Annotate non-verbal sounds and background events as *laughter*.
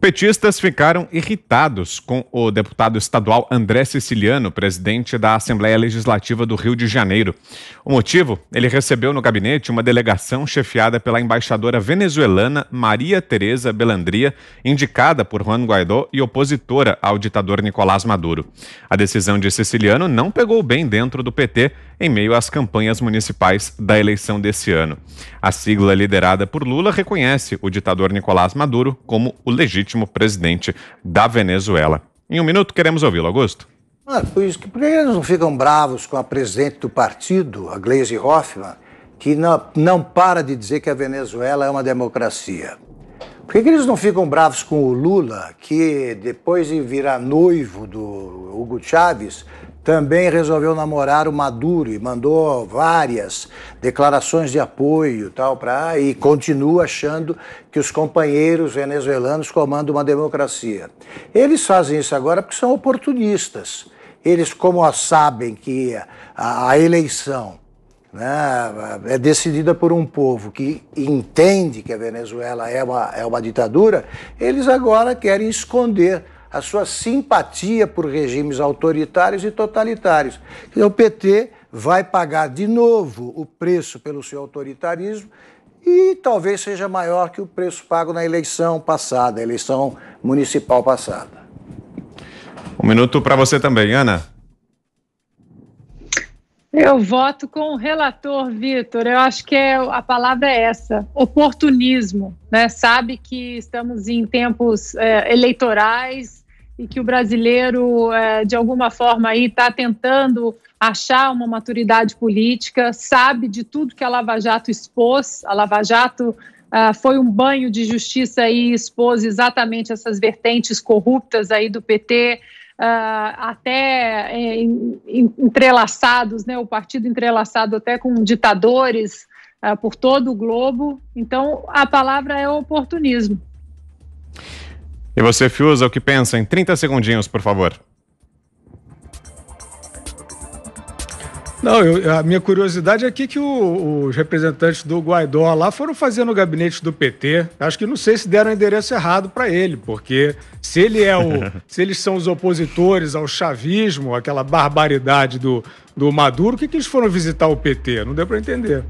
Petistas ficaram irritados com o deputado estadual André Siciliano, presidente da Assembleia Legislativa do Rio de Janeiro. O motivo? Ele recebeu no gabinete uma delegação chefiada pela embaixadora venezuelana Maria Tereza Belandria, indicada por Juan Guaidó e opositora ao ditador Nicolás Maduro. A decisão de Siciliano não pegou bem dentro do PT, em meio às campanhas municipais da eleição desse ano. A sigla liderada por Lula reconhece o ditador Nicolás Maduro como o legítimo presidente da Venezuela. Em um minuto, queremos ouvi-lo, Augusto. Ah, por isso que por que eles não ficam bravos com a presidente do partido, a Gleisi Hoffmann, que não, não para de dizer que a Venezuela é uma democracia? Por que, que, eles não ficam bravos com o Lula, que depois de virar noivo do Hugo Chávez, também resolveu namorar o Maduro e mandou várias declarações de apoio tal para e continua achando que os companheiros venezuelanos comandam uma democracia. Eles fazem isso agora porque são oportunistas. Eles, como sabem que a, a eleição né? é decidida por um povo que entende que a Venezuela é uma, é uma ditadura, eles agora querem esconder a sua simpatia por regimes autoritários e totalitários. O PT vai pagar de novo o preço pelo seu autoritarismo e talvez seja maior que o preço pago na eleição passada, eleição municipal passada. Um minuto para você também, Ana. Eu voto com o relator, Vitor. Eu acho que é, a palavra é essa: oportunismo. Né? Sabe que estamos em tempos é, eleitorais e que o brasileiro, é, de alguma forma, está tentando achar uma maturidade política, sabe de tudo que a Lava Jato expôs. A Lava Jato ah, foi um banho de justiça e expôs exatamente essas vertentes corruptas aí do PT. Uh, até é, entrelaçados, né, o partido entrelaçado até com ditadores uh, por todo o globo. Então, a palavra é oportunismo. E você, Fiuza, o que pensa? Em 30 segundinhos, por favor. Não, eu, a minha curiosidade é aqui que o, os representantes do Guaidó lá foram fazer no gabinete do PT. Acho que não sei se deram o endereço errado para ele, porque se ele é o, *laughs* se eles são os opositores ao chavismo, aquela barbaridade do, do Maduro, o que, que eles foram visitar o PT? Não deu para entender.